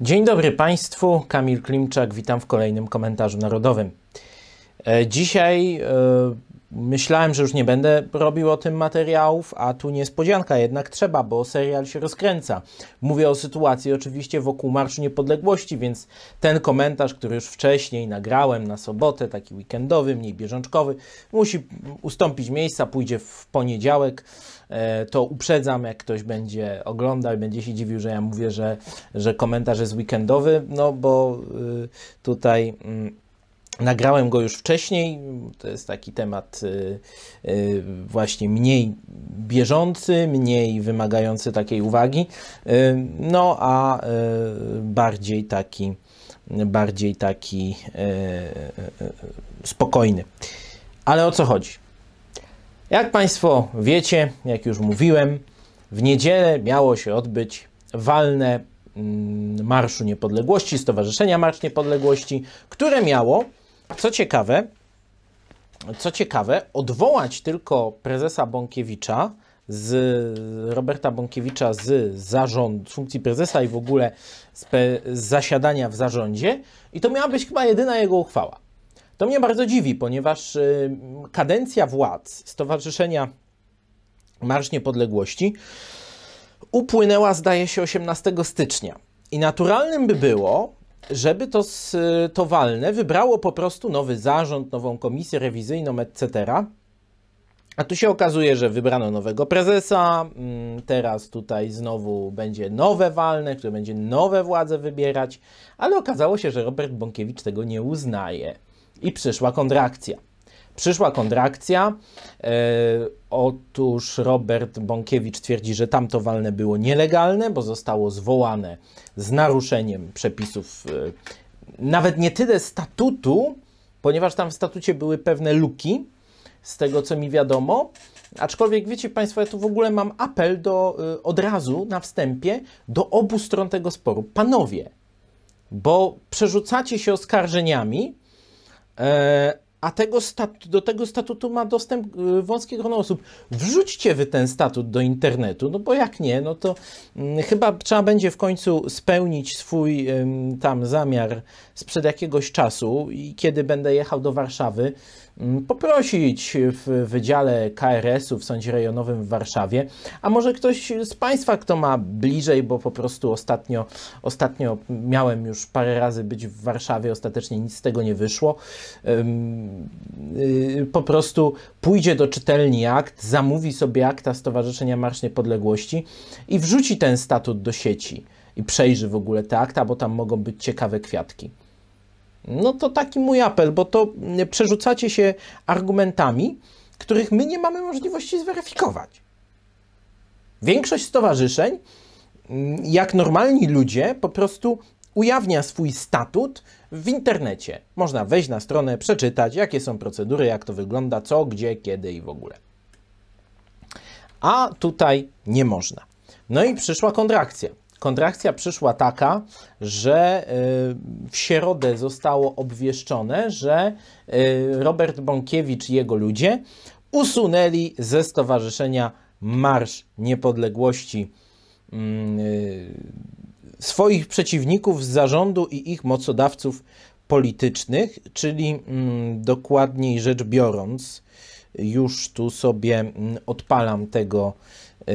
Dzień dobry Państwu, Kamil Klimczak, witam w kolejnym komentarzu narodowym. E, dzisiaj e, Myślałem, że już nie będę robił o tym materiałów, a tu niespodzianka, jednak trzeba, bo serial się rozkręca. Mówię o sytuacji oczywiście wokół Marszu Niepodległości, więc ten komentarz, który już wcześniej nagrałem na sobotę, taki weekendowy, mniej bieżączkowy, musi ustąpić miejsca, pójdzie w poniedziałek. E, to uprzedzam, jak ktoś będzie oglądał i będzie się dziwił, że ja mówię, że, że komentarz jest weekendowy, no bo y, tutaj. Yy, Nagrałem go już wcześniej, to jest taki temat y, y, właśnie mniej bieżący, mniej wymagający takiej uwagi, y, no a bardziej taki, bardziej taki spokojny. Ale o co chodzi? Jak Państwo wiecie, jak już mówiłem, w niedzielę miało się odbyć walne mm, Marszu Niepodległości, Stowarzyszenia Marsz Niepodległości, które miało co ciekawe, co ciekawe, odwołać tylko prezesa Bąkiewicza z Roberta Bąkiewicza z zarząd, z funkcji prezesa i w ogóle z, pe, z zasiadania w zarządzie i to miała być chyba jedyna jego uchwała. To mnie bardzo dziwi, ponieważ y, kadencja władz Stowarzyszenia Marsz Niepodległości upłynęła, zdaje się, 18 stycznia. I naturalnym by było, żeby to, y, to walne wybrało po prostu nowy zarząd, nową komisję rewizyjną, etc. A tu się okazuje, że wybrano nowego prezesa, mm, teraz tutaj znowu będzie nowe walne, które będzie nowe władze wybierać, ale okazało się, że Robert Bąkiewicz tego nie uznaje i przyszła kontrakcja. Przyszła kontrakcja. E, otóż Robert Bąkiewicz twierdzi, że tamto walne było nielegalne, bo zostało zwołane z naruszeniem przepisów e, nawet nie tyle statutu, ponieważ tam w statucie były pewne luki, z tego co mi wiadomo. Aczkolwiek wiecie Państwo, ja tu w ogóle mam apel do, y, od razu na wstępie do obu stron tego sporu. Panowie, bo przerzucacie się oskarżeniami, e, a tego statu, do tego statutu ma dostęp y, wąskie grono osób. Wrzućcie wy ten statut do internetu, no bo jak nie, no to mm, chyba trzeba będzie w końcu spełnić swój tam zamiar sprzed jakiegoś czasu i kiedy będę jechał do Warszawy, poprosić w Wydziale KRS-u w Sądzie Rejonowym w Warszawie, a może ktoś z Państwa, kto ma bliżej, bo po prostu ostatnio, ostatnio miałem już parę razy być w Warszawie, ostatecznie nic z tego nie wyszło, y, po prostu pójdzie do czytelni akt, zamówi sobie akta Stowarzyszenia Marsz Niepodległości i wrzuci ten statut do sieci i przejrzy w ogóle te akta, bo tam mogą być ciekawe kwiatki. No to taki mój apel, bo to mm, przerzucacie się argumentami, których my nie mamy możliwości zweryfikować. Większość stowarzyszeń, mm, jak normalni ludzie, po prostu ujawnia swój statut w internecie. Można wejść na stronę, przeczytać, jakie są procedury, jak to wygląda, co, gdzie, kiedy i w ogóle. A tutaj nie można. No i przyszła kontrakcja. Kontrakcja przyszła taka, że y, w środę zostało obwieszczone, że y, Robert Bąkiewicz i jego ludzie usunęli ze Stowarzyszenia Marsz Niepodległości mm, y, swoich przeciwników z zarządu i ich mocodawców politycznych, czyli mm, dokładniej rzecz biorąc, już tu sobie mm, odpalam tego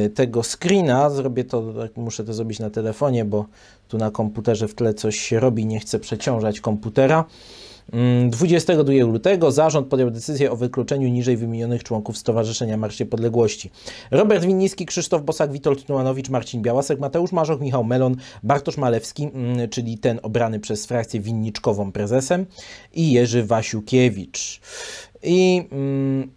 Y, tego screena. Zrobię to, tak, muszę to zrobić na telefonie, bo tu na komputerze w tle coś się robi, nie chcę przeciążać komputera. 22 mm, lutego zarząd podjął decyzję o wykluczeniu niżej wymienionych członków Stowarzyszenia Marsz Niepodległości. Robert Winnicki, Krzysztof Bosak, Witold Tumanowicz, Marcin Białasek, Mateusz Marzoch, Michał Melon, Bartosz Malewski, mm, czyli ten obrany przez frakcję winniczkową prezesem i Jerzy Wasiukiewicz. I mm,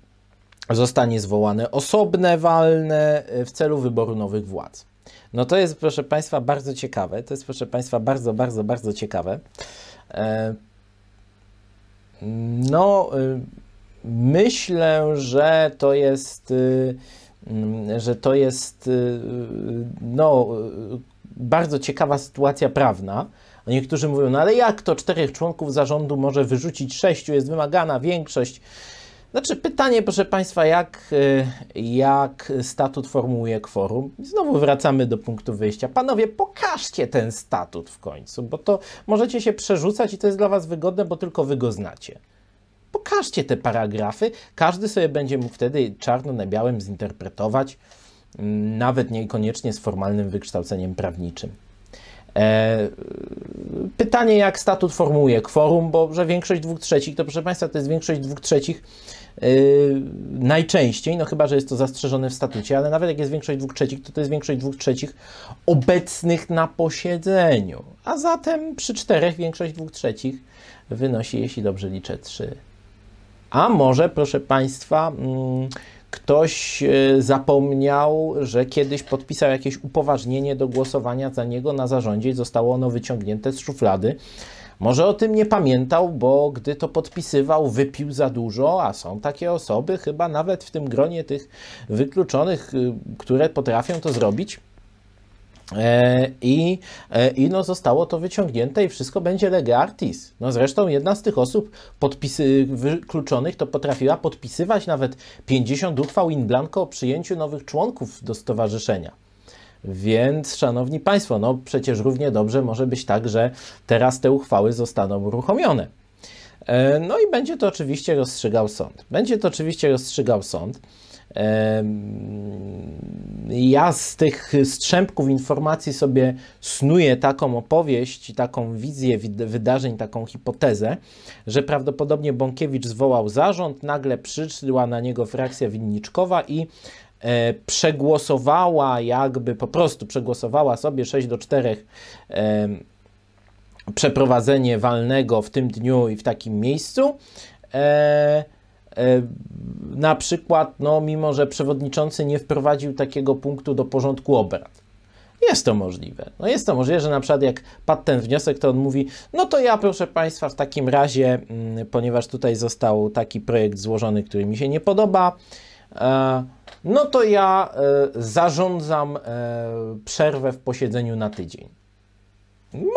zostanie zwołane osobne walne y, w celu wyboru nowych władz. No to jest, proszę Państwa, bardzo ciekawe. To jest, proszę Państwa, bardzo, bardzo, bardzo ciekawe. E, no, y, myślę, że to jest, y, mm, że to jest, no, bardzo ciekawa sytuacja prawna. Niektórzy mówią, no ale jak to czterech członków zarządu może wyrzucić sześciu, jest wymagana większość znaczy pytanie, proszę Państwa, jak, y, jak statut formułuje kworum? Znowu wracamy do punktu wyjścia. Panowie, pokażcie ten statut w końcu, bo to możecie się przerzucać i to jest dla Was wygodne, bo tylko Wy go znacie. Pokażcie te paragrafy, każdy sobie będzie mógł wtedy czarno na białym zinterpretować, mm, nawet niekoniecznie z formalnym wykształceniem prawniczym. E, pytanie, jak statut formułuje kworum, bo że większość dwóch trzecich, to proszę Państwa, to jest większość dwóch trzecich e, najczęściej, no chyba, że jest to zastrzeżone w statucie, ale nawet jak jest większość dwóch trzecich, to to jest większość dwóch trzecich obecnych na posiedzeniu. A zatem przy czterech większość dwóch trzecich wynosi, jeśli dobrze liczę, trzy. A może, proszę Państwa, yy, ktoś e, zapomniał, że kiedyś podpisał jakieś upoważnienie do głosowania za niego na zarządzie i zostało ono wyciągnięte z szuflady. Może o tym nie pamiętał, bo gdy to podpisywał, wypił za dużo, a są takie osoby, chyba nawet w tym gronie tych wykluczonych, y, które potrafią to zrobić. E, I, e, I no zostało to wyciągnięte i wszystko będzie lege artis. No zresztą jedna z tych osób podpisy, wykluczonych to potrafiła podpisywać nawet 50 uchwał in blanco o przyjęciu nowych członków do stowarzyszenia. Więc, szanowni Państwo, no przecież równie dobrze może być tak, że teraz te uchwały zostaną uruchomione. E, no i będzie to oczywiście rozstrzygał sąd. Będzie to oczywiście rozstrzygał sąd. Ja z tych strzępków informacji sobie snuję taką opowieść, taką wizję wydarzeń, taką hipotezę, że prawdopodobnie Bąkiewicz zwołał zarząd, nagle przyszła na niego frakcja winniczkowa i e, przegłosowała, jakby po prostu przegłosowała sobie 6 do 4 przeprowadzenie walnego w tym dniu i w takim miejscu. E, E, na przykład, no, mimo że przewodniczący nie wprowadził takiego punktu do porządku obrad. Jest to możliwe. No jest to możliwe, że na przykład jak padł ten wniosek, to on mówi, no to ja proszę Państwa w takim razie, mm, ponieważ tutaj został taki projekt złożony, który mi się nie podoba, e, no to ja e, zarządzam przerwę w posiedzeniu na tydzień.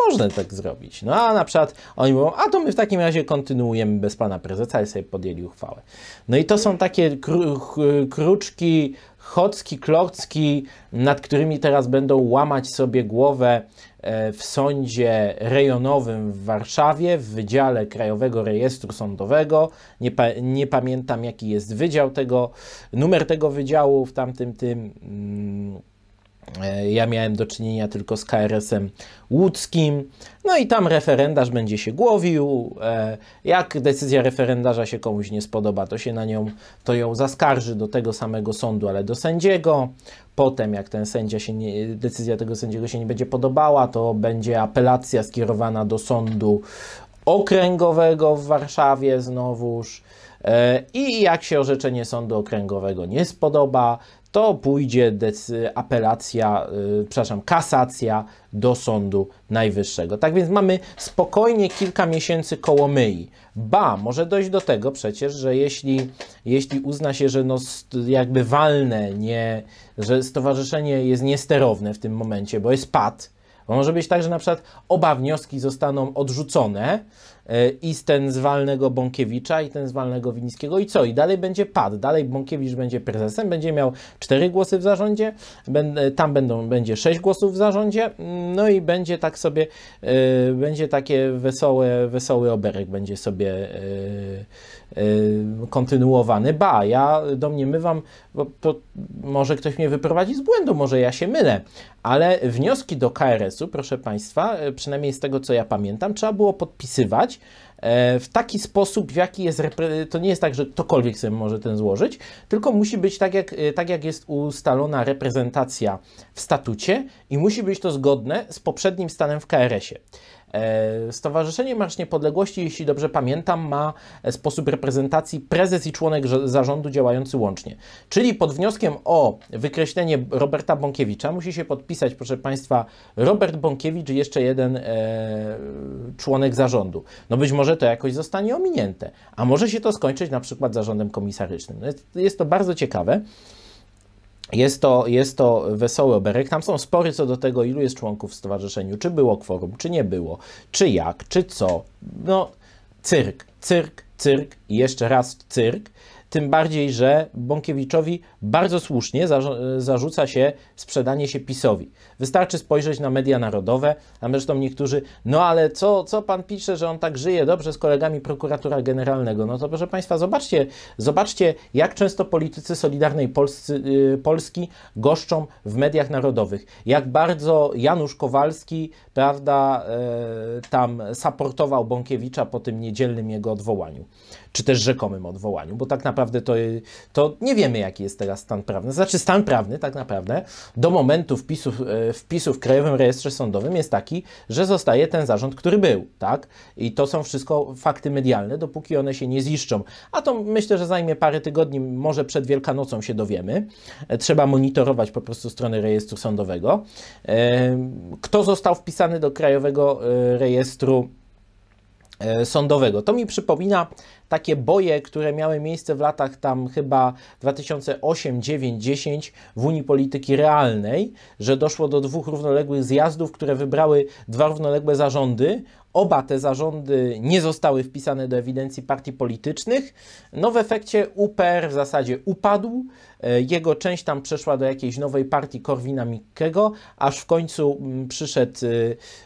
Można tak zrobić. No a na przykład oni mówią, a to my w takim razie kontynuujemy bez pana prezesa i sobie podjęli uchwałę. No i to są takie kru, kruczki, chocki, klocki, nad którymi teraz będą łamać sobie głowę e, w sądzie rejonowym w Warszawie, w Wydziale Krajowego Rejestru Sądowego. Nie, pa nie pamiętam, jaki jest wydział tego, numer tego wydziału w tamtym tym. Mm, E, ja miałem do czynienia tylko z KRS-em łódzkim, no i tam referendarz będzie się głowił. E, jak decyzja referendarza się komuś nie spodoba, to się na nią, to ją zaskarży do tego samego sądu, ale do sędziego. Potem, jak ten sędzia się nie, decyzja tego sędziego się nie będzie podobała, to będzie apelacja skierowana do sądu okręgowego w Warszawie znowuż. E, I jak się orzeczenie sądu okręgowego nie spodoba, to pójdzie apelacja, yy, przepraszam, kasacja do Sądu Najwyższego. Tak więc mamy spokojnie kilka miesięcy koło myi. Ba, może dojść do tego przecież, że jeśli, jeśli uzna się, że no jakby walne, nie, że stowarzyszenie jest niesterowne w tym momencie, bo jest pad, bo może być tak, że na przykład oba wnioski zostaną odrzucone, E, i ten zwalnego Bąkiewicza, i ten zwalnego Wińskiego. I co? I dalej będzie pad. Dalej Bąkiewicz będzie prezesem, będzie miał cztery głosy w zarządzie, e, tam będą, będzie sześć głosów w zarządzie, mm, no i będzie tak sobie, e, będzie takie wesołe, wesoły oberek będzie sobie kontynuowany. Ba, ja domniemywam, bo to może ktoś mnie wyprowadzi z błędu, może ja się mylę, ale wnioski do KRS-u, proszę Państwa, przynajmniej z tego, co ja pamiętam, trzeba było podpisywać E, w taki sposób, w jaki jest. To nie jest tak, że ktokolwiek sobie może ten złożyć, tylko musi być tak jak, e, tak, jak jest ustalona reprezentacja w statucie i musi być to zgodne z poprzednim stanem w KRS-ie. E, Stowarzyszenie Marsz Niepodległości, jeśli dobrze pamiętam, ma sposób reprezentacji prezes i członek zarządu działający łącznie. Czyli pod wnioskiem o wykreślenie Roberta Bąkiewicza musi się podpisać, proszę Państwa, Robert Bąkiewicz i jeszcze jeden e, członek zarządu. No być może to jakoś zostanie ominięte, a może się to skończyć na przykład zarządem komisarycznym. No jest, jest to bardzo ciekawe. Jest to, jest to wesoły oberek. Tam są spory co do tego, ilu jest członków w stowarzyszeniu, czy było kworum, czy nie było, czy jak, czy co. No, cyrk, cyrk, cyrk i jeszcze raz cyrk. Tym bardziej, że Bąkiewiczowi bardzo słusznie zarzuca się sprzedanie się PiSowi. Wystarczy spojrzeć na media narodowe, a zresztą niektórzy, no ale co, co pan pisze, że on tak żyje dobrze z kolegami prokuratora generalnego? No to proszę państwa, zobaczcie, zobaczcie jak często politycy Solidarnej Polscy, y, Polski goszczą w mediach narodowych. Jak bardzo Janusz Kowalski, prawda, e, tam saportował Bąkiewicza po tym niedzielnym jego odwołaniu, czy też rzekomym odwołaniu, bo tak naprawdę to, y, to nie wiemy, jaki jest teraz stan prawny. Znaczy, stan prawny tak naprawdę do momentu wpisów. Y, wpisu w Krajowym Rejestrze Sądowym jest taki, że zostaje ten zarząd, który był, tak? I to są wszystko fakty medialne, dopóki one się nie ziszczą. A to myślę, że zajmie parę tygodni, może przed Wielkanocą się dowiemy. E, trzeba monitorować po prostu strony rejestru sądowego. E, kto został wpisany do Krajowego e, Rejestru E, sądowego. To mi przypomina takie boje, które miały miejsce w latach tam chyba 2008, 9, 10 w Unii Polityki Realnej, że doszło do dwóch równoległych zjazdów, które wybrały dwa równoległe zarządy, Oba te zarządy nie zostały wpisane do ewidencji partii politycznych. No w efekcie UPR w zasadzie upadł, e, jego część tam przeszła do jakiejś nowej partii Korwina Mikkego, aż w końcu mm, przyszedł e,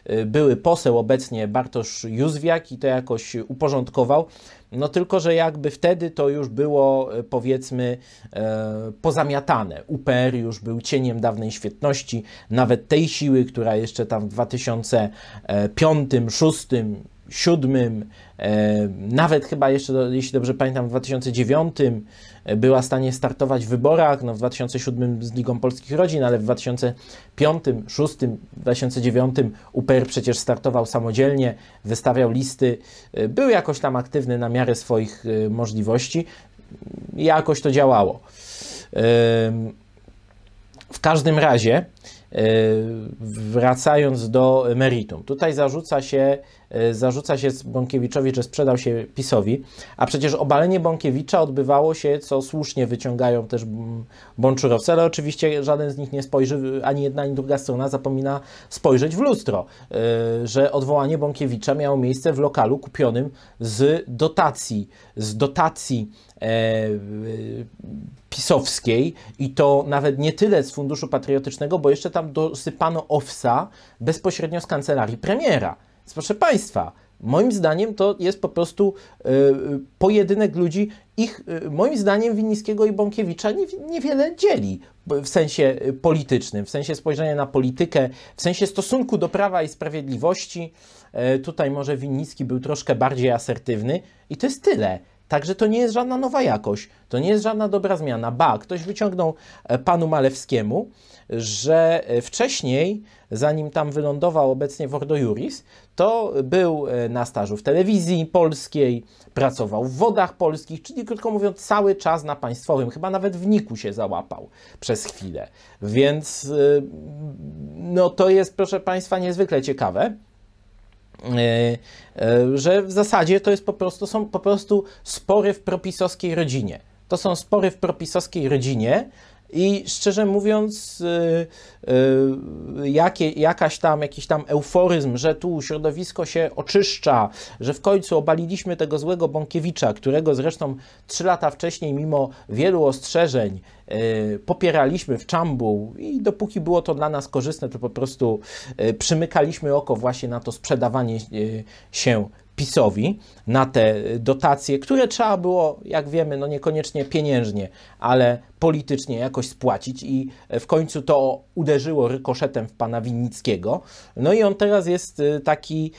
e, były poseł obecnie Bartosz Józwiak i to jakoś uporządkował. No tylko, że jakby wtedy to już było e, powiedzmy e, pozamiatane. UPR już był cieniem dawnej świetności, nawet tej siły, która jeszcze tam w 2005, 2006 2007, e, nawet chyba jeszcze, jeśli dobrze pamiętam, w 2009 e, była w stanie startować w wyborach, no w 2007 z Ligą Polskich Rodzin, ale w 2005, 2006, 2009 UPR przecież startował samodzielnie, wystawiał listy, e, był jakoś tam aktywny na miarę swoich możliwości, jakoś to działało. W każdym razie, wracając do meritum, tutaj zarzuca się E, zarzuca się Bąkiewiczowi, że sprzedał się PiSowi, a przecież obalenie Bąkiewicza odbywało się, co słusznie wyciągają też Bączurowcy, ale oczywiście żaden z nich nie spojrzy, ani jedna, ani druga strona zapomina spojrzeć w lustro, e, że odwołanie Bąkiewicza miało miejsce w lokalu kupionym z dotacji, z dotacji e, pisowskiej i to nawet nie tyle z Funduszu Patriotycznego, bo jeszcze tam dosypano owsa bezpośrednio z kancelarii premiera. Więc proszę Państwa, moim zdaniem to jest po prostu y, y, pojedynek ludzi. Ich, y, moim zdaniem, Winnickiego i Bąkiewicza niewiele dzieli w sensie politycznym, w sensie spojrzenia na politykę, w sensie stosunku do prawa i sprawiedliwości. E, tutaj może Winnicki był troszkę bardziej asertywny i to jest tyle. Także to nie jest żadna nowa jakość, to nie jest żadna dobra zmiana. Ba, ktoś wyciągnął e, panu Malewskiemu, że e, wcześniej, zanim tam wylądował obecnie w Ordo Juris, to był e, na stażu w telewizji polskiej, pracował w wodach polskich, czyli krótko mówiąc, cały czas na państwowym, chyba nawet w Niku się załapał przez chwilę. Więc no to jest, proszę państwa, niezwykle ciekawe. E, e, że w zasadzie to jest po prostu, są po prostu spory w propisowskiej rodzinie. To są spory w propisowskiej rodzinie, i szczerze mówiąc, y, y, jakie, jakaś tam, jakiś tam euforyzm, że tu środowisko się oczyszcza, że w końcu obaliliśmy tego złego Bąkiewicza, którego zresztą trzy lata wcześniej, mimo wielu ostrzeżeń, y, popieraliśmy w czambu i dopóki było to dla nas korzystne, to po prostu przymykaliśmy oko właśnie na to sprzedawanie się PiSowi na te dotacje, które trzeba było, jak wiemy, no niekoniecznie pieniężnie, ale politycznie jakoś spłacić i w końcu to uderzyło rykoszetem w pana Winnickiego. No i on teraz jest y, taki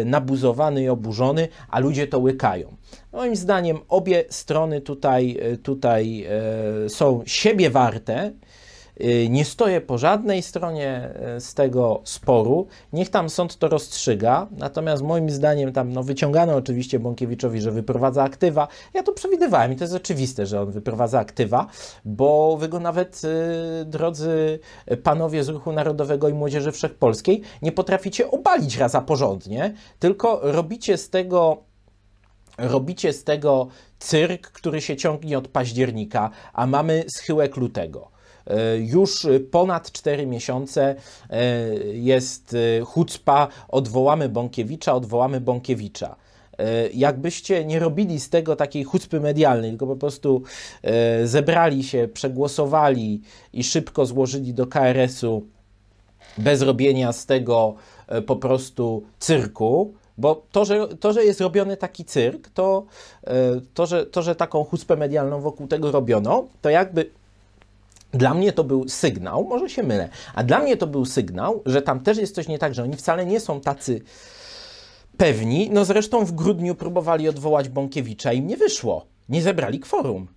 y, nabuzowany i oburzony, a ludzie to łykają. Moim zdaniem obie strony tutaj, y, tutaj są siebie warte Y, nie stoję po żadnej stronie y, z tego sporu. Niech tam sąd to rozstrzyga. Natomiast moim zdaniem tam no, wyciągano oczywiście Bąkiewiczowi, że wyprowadza aktywa. Ja to przewidywałem i to jest oczywiste, że on wyprowadza aktywa, bo wy go nawet, y, drodzy panowie z Ruchu Narodowego i Młodzieży Wszechpolskiej, nie potraficie obalić raza porządnie, tylko robicie z tego robicie z tego cyrk, który się ciągnie od października, a mamy schyłek lutego. E, już ponad 4 miesiące e, jest e, hucpa, odwołamy Bąkiewicza, odwołamy Bąkiewicza jakbyście nie robili z tego takiej chucpy medialnej, tylko po prostu zebrali się, przegłosowali i szybko złożyli do KRS-u bez robienia z tego po prostu cyrku, bo to, że, to, że jest robiony taki cyrk, to, to, że, to, że taką chuspę medialną wokół tego robiono, to jakby dla mnie to był sygnał, może się mylę, a dla mnie to był sygnał, że tam też jest coś nie tak, że oni wcale nie są tacy pewni. No zresztą w grudniu próbowali odwołać Bąkiewicza i im nie wyszło. Nie zebrali kworum.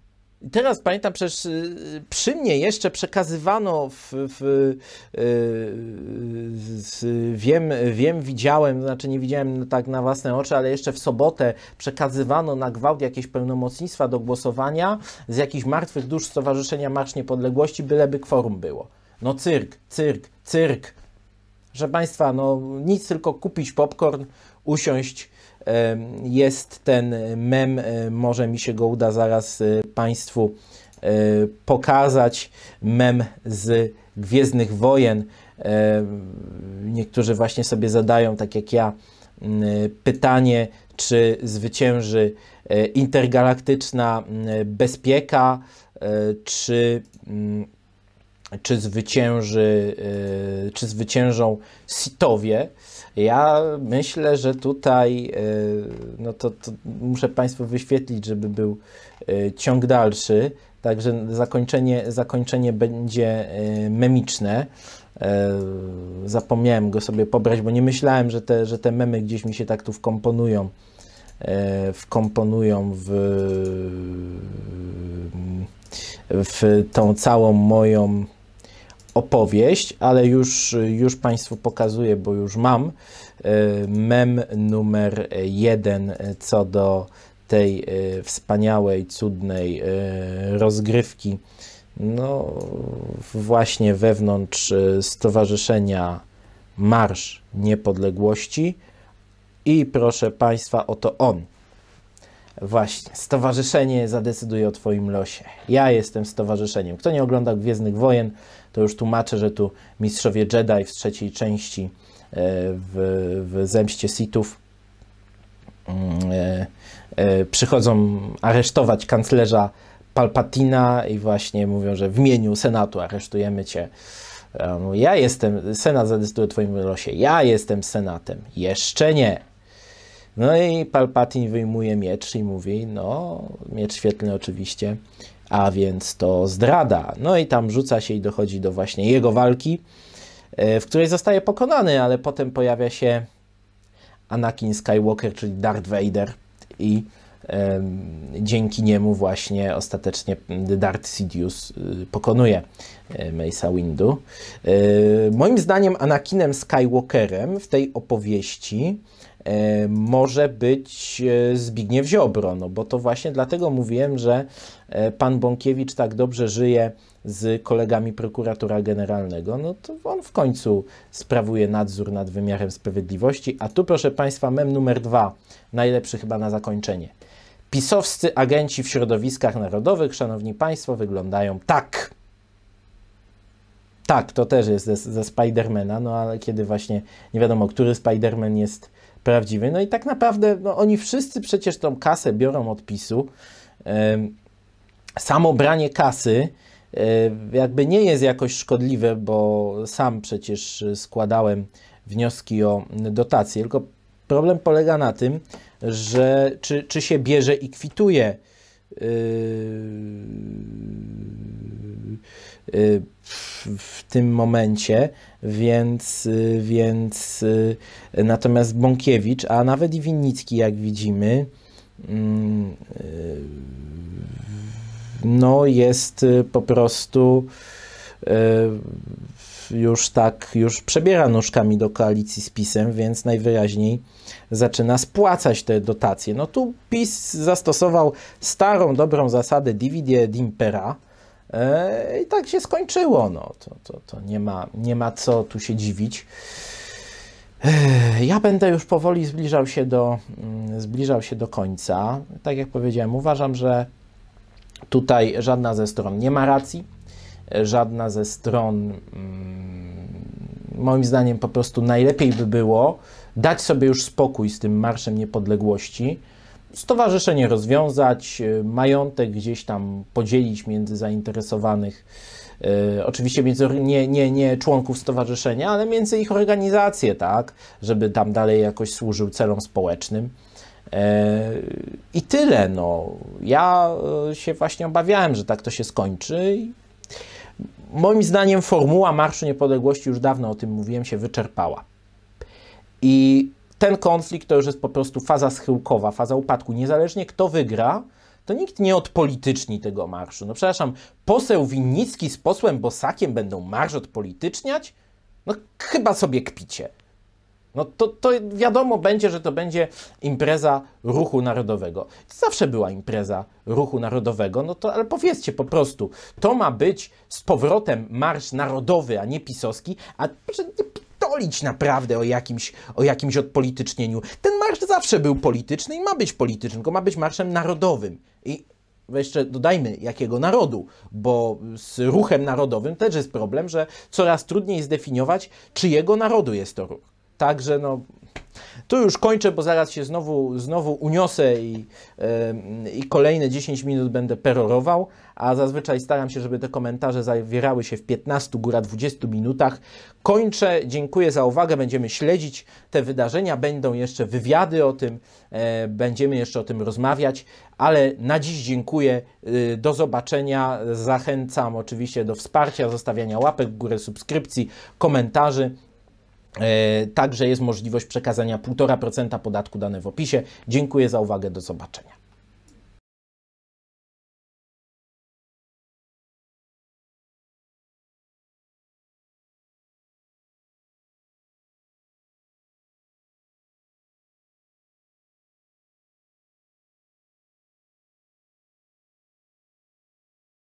Teraz pamiętam, przecież y, przy mnie jeszcze przekazywano w, w, w, y, y, wiem, wiem, widziałem, znaczy nie widziałem tak na własne oczy, ale jeszcze w sobotę przekazywano na gwałt jakieś pełnomocnictwa do głosowania z jakichś martwych dusz Stowarzyszenia Marsz Niepodległości, byleby kworum było. No cyrk, cyrk, cyrk. Że Państwa, no nic, tylko kupić popcorn, usiąść jest ten mem, e, może mi się go uda zaraz e, Państwu e, pokazać. Mem z Gwiezdnych Wojen. Niektórzy właśnie sobie zadają, tak jak ja, mm, pytanie, czy zwycięży intergalaktyczna mm, bezpieka, czy, mm, czy, zwycięży, czy zwyciężą Sitowie. Ja myślę, że tutaj e, no to, to muszę Państwu wyświetlić, żeby był e, ciąg dalszy. Także zakończenie, zakończenie będzie e, memiczne. Zapomniałem go sobie pobrać, bo nie myślałem, że te, że te memy gdzieś mi się tak tu wkomponują. Wkomponują w, w tą całą moją opowieść, ale już, już Państwu pokazuję, bo już mam e, mem numer jeden co do tej e, wspaniałej, cudnej e, rozgrywki. No, właśnie wewnątrz Stowarzyszenia Marsz Niepodległości. I proszę Państwa, oto on. Właśnie, stowarzyszenie zadecyduje o Twoim losie. Ja jestem stowarzyszeniem. Kto nie ogląda Gwiezdnych Wojen, to już tłumaczę, że tu mistrzowie Jedi w trzeciej części e, w, w Zemście Sithów mm, e, e, przychodzą aresztować kanclerza Palpatina i właśnie mówią, że w imieniu Senatu aresztujemy cię. Ja jestem, Senat zadecyduje o Twoim losie. Ja jestem Senatem. Jeszcze nie. No i Palpatine wyjmuje miecz i mówi, no, miecz świetlny oczywiście, a więc to zdrada. No i tam rzuca się i dochodzi do właśnie jego walki, e, w której zostaje pokonany, ale potem pojawia się Anakin Skywalker, czyli Darth Vader i dzięki niemu właśnie ostatecznie Darth Sidious y, pokonuje e, Mace'a Windu. E, moim zdaniem Anakinem Skywalkerem w tej opowieści E, może być e, Zbigniew Ziobro, no bo to właśnie dlatego mówiłem, że e, pan Bąkiewicz tak dobrze żyje z kolegami prokuratora generalnego, no to on w końcu sprawuje nadzór nad wymiarem sprawiedliwości. A tu, proszę Państwa, mem numer dwa, najlepszy chyba na zakończenie. Pisowscy agenci w środowiskach narodowych, szanowni Państwo, wyglądają tak. Tak, to też jest ze, ze Spidermana, no ale kiedy właśnie nie wiadomo, który Spiderman jest prawdziwy. No i tak naprawdę no, oni wszyscy przecież tą kasę biorą od PiSu. Samo branie kasy e, jakby nie jest jakoś szkodliwe, bo sam przecież składałem wnioski o dotacje, tylko problem polega na tym, że czy, czy się bierze i kwituje Yy, yy, w tym momencie, więc, yy, więc natomiast Bąkiewicz, a nawet i Winnicki, jak widzimy, mm, no jest po prostu już tak, już przebiera nóżkami do koalicji z PiSem, więc najwyraźniej zaczyna spłacać te dotacje. No tu PiS zastosował starą, dobrą zasadę divide impera, e, i tak się skończyło. No, to, to, to nie, ma, nie ma co tu się dziwić. E, ja będę już powoli zbliżał się, do, mm, zbliżał się do końca. Tak jak powiedziałem, uważam, że tutaj żadna ze stron nie ma racji. E, żadna ze stron, mm, moim zdaniem, po prostu najlepiej by było dać sobie już spokój z tym Marszem Niepodległości, stowarzyszenie rozwiązać, e, majątek gdzieś tam podzielić między zainteresowanych. E, oczywiście między nie, nie, nie członków stowarzyszenia, ale między ich organizacje, tak, żeby tam dalej jakoś służył celom społecznym. I tyle. No. Ja się właśnie obawiałem, że tak to się skończy, Moim zdaniem formuła Marszu Niepodległości, już dawno o tym mówiłem, się wyczerpała. I ten konflikt to już jest po prostu faza schyłkowa, faza upadku. Niezależnie kto wygra, to nikt nie odpolityczni tego marszu. No przepraszam, poseł Winnicki z posłem Bosakiem będą marsz odpolityczniać? No chyba sobie kpicie. No to, to wiadomo będzie, że to będzie impreza ruchu narodowego. Zawsze była impreza ruchu narodowego, no to ale powiedzcie po prostu, to ma być z powrotem marsz narodowy, a nie pisowski, a pitolić naprawdę o jakimś, o jakimś odpolitycznieniu. Ten marsz zawsze był polityczny i ma być polityczny, tylko ma być marszem narodowym. I jeszcze dodajmy, jakiego narodu, bo z ruchem narodowym też jest problem, że coraz trudniej zdefiniować, czyjego narodu jest to ruch. Także no, tu już kończę, bo zaraz się znowu, znowu uniosę i, yy, i kolejne 10 minut będę perorował, a zazwyczaj staram się, żeby te komentarze zawierały się w 15, góra 20 minutach. Kończę, dziękuję za uwagę, będziemy śledzić te wydarzenia, będą jeszcze wywiady o tym, yy, będziemy jeszcze o tym rozmawiać, ale na dziś dziękuję, yy, do zobaczenia, zachęcam oczywiście do wsparcia, zostawiania łapek w górę, subskrypcji, komentarzy. E, także jest możliwość przekazania 1,5% podatku dane w opisie. Dziękuję za uwagę, do zobaczenia.